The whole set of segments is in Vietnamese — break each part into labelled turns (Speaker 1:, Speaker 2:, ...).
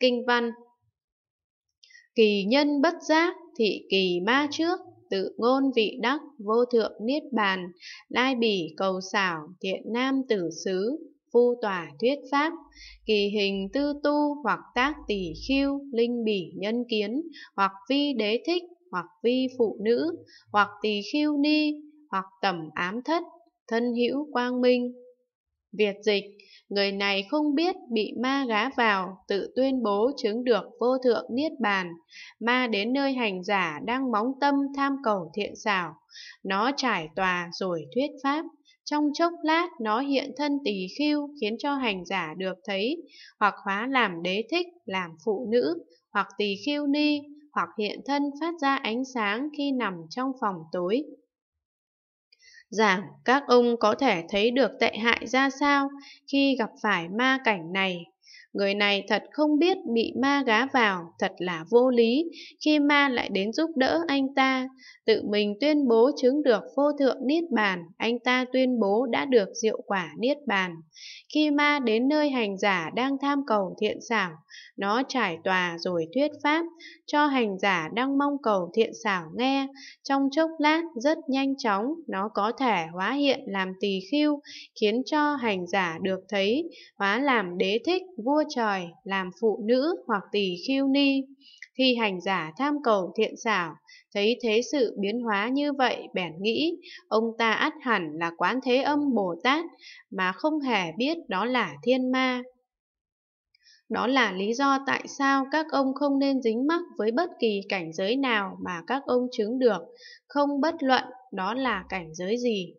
Speaker 1: Kinh văn Kỳ nhân bất giác thị kỳ ma trước Tự ngôn vị đắc vô thượng niết bàn Lai bỉ cầu xảo thiện nam tử xứ Phu tòa thuyết pháp Kỳ hình tư tu hoặc tác tỷ khiêu Linh bỉ nhân kiến Hoặc vi đế thích Hoặc vi phụ nữ Hoặc tỳ khiêu ni Hoặc tẩm ám thất Thân hữu quang minh Việt dịch, người này không biết bị ma gá vào, tự tuyên bố chứng được vô thượng niết bàn. Ma đến nơi hành giả đang móng tâm tham cầu thiện xảo. Nó trải tòa rồi thuyết pháp. Trong chốc lát nó hiện thân tỳ khiêu khiến cho hành giả được thấy, hoặc hóa làm đế thích, làm phụ nữ, hoặc tỳ khiêu ni, hoặc hiện thân phát ra ánh sáng khi nằm trong phòng tối rằng các ông có thể thấy được tệ hại ra sao khi gặp phải ma cảnh này. Người này thật không biết bị ma gá vào, thật là vô lý, khi ma lại đến giúp đỡ anh ta. Tự mình tuyên bố chứng được vô thượng Niết Bàn, anh ta tuyên bố đã được diệu quả Niết Bàn. Khi ma đến nơi hành giả đang tham cầu thiện xảo, nó trải tòa rồi thuyết pháp, cho hành giả đang mong cầu thiện xảo nghe. Trong chốc lát rất nhanh chóng, nó có thể hóa hiện làm tỳ khiu, khiến cho hành giả được thấy, hóa làm đế thích, vua vua trời làm phụ nữ hoặc tỳ khiêu ni khi hành giả tham cầu thiện xảo thấy thế sự biến hóa như vậy bèn nghĩ ông ta ắt hẳn là quán thế âm bồ tát mà không hề biết đó là thiên ma đó là lý do tại sao các ông không nên dính mắc với bất kỳ cảnh giới nào mà các ông chứng được không bất luận đó là cảnh giới gì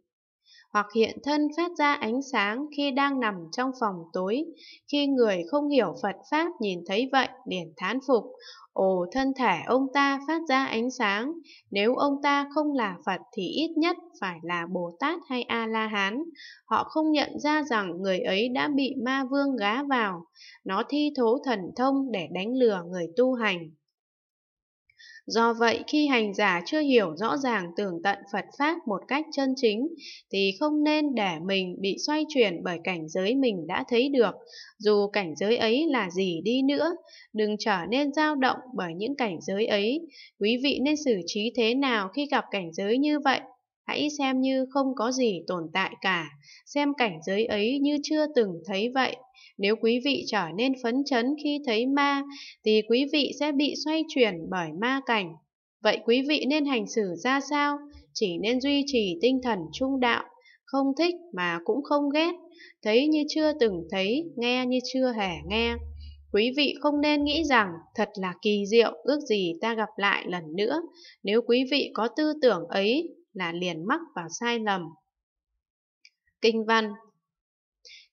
Speaker 1: hoặc hiện thân phát ra ánh sáng khi đang nằm trong phòng tối. Khi người không hiểu Phật Pháp nhìn thấy vậy, liền thán phục, ồ thân thể ông ta phát ra ánh sáng, nếu ông ta không là Phật thì ít nhất phải là Bồ Tát hay A-La-Hán. Họ không nhận ra rằng người ấy đã bị ma vương gá vào, nó thi thố thần thông để đánh lừa người tu hành. Do vậy, khi hành giả chưa hiểu rõ ràng tường tận Phật Pháp một cách chân chính, thì không nên để mình bị xoay chuyển bởi cảnh giới mình đã thấy được, dù cảnh giới ấy là gì đi nữa, đừng trở nên dao động bởi những cảnh giới ấy. Quý vị nên xử trí thế nào khi gặp cảnh giới như vậy? hãy xem như không có gì tồn tại cả, xem cảnh giới ấy như chưa từng thấy vậy. Nếu quý vị trở nên phấn chấn khi thấy ma, thì quý vị sẽ bị xoay chuyển bởi ma cảnh. Vậy quý vị nên hành xử ra sao? Chỉ nên duy trì tinh thần trung đạo, không thích mà cũng không ghét, thấy như chưa từng thấy, nghe như chưa hề nghe. Quý vị không nên nghĩ rằng thật là kỳ diệu, ước gì ta gặp lại lần nữa. Nếu quý vị có tư tưởng ấy, là liền mắc vào sai lầm. Kinh văn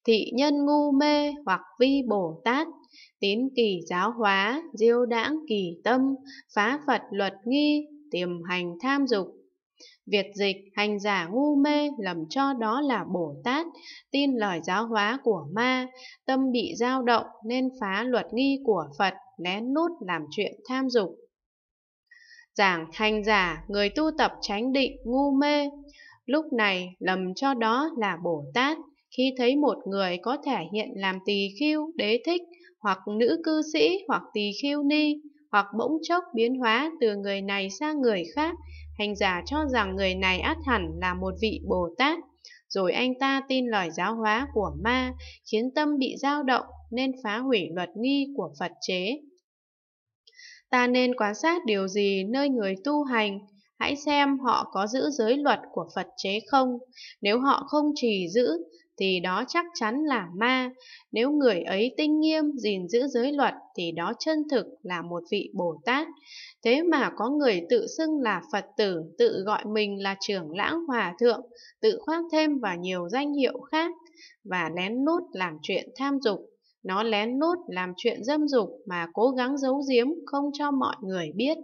Speaker 1: Thị nhân ngu mê hoặc vi Bồ Tát, tín kỳ giáo hóa, diêu đãng kỳ tâm, phá Phật luật nghi, tiềm hành tham dục. Việt dịch hành giả ngu mê lầm cho đó là Bồ Tát, tin lời giáo hóa của ma, tâm bị dao động nên phá luật nghi của Phật, lén nút làm chuyện tham dục. Giảng hành giả, người tu tập chánh định, ngu mê. Lúc này lầm cho đó là Bồ Tát, khi thấy một người có thể hiện làm tỳ khiêu, đế thích, hoặc nữ cư sĩ, hoặc tỳ khiêu ni, hoặc bỗng chốc biến hóa từ người này sang người khác, hành giả cho rằng người này át hẳn là một vị Bồ Tát. Rồi anh ta tin lời giáo hóa của ma, khiến tâm bị dao động nên phá hủy luật nghi của Phật chế ta nên quan sát điều gì nơi người tu hành hãy xem họ có giữ giới luật của phật chế không nếu họ không trì giữ thì đó chắc chắn là ma nếu người ấy tinh nghiêm gìn giữ giới luật thì đó chân thực là một vị bồ tát thế mà có người tự xưng là phật tử tự gọi mình là trưởng lãng hòa thượng tự khoác thêm vào nhiều danh hiệu khác và lén lút làm chuyện tham dục nó lén lút làm chuyện dâm dục mà cố gắng giấu giếm không cho mọi người biết.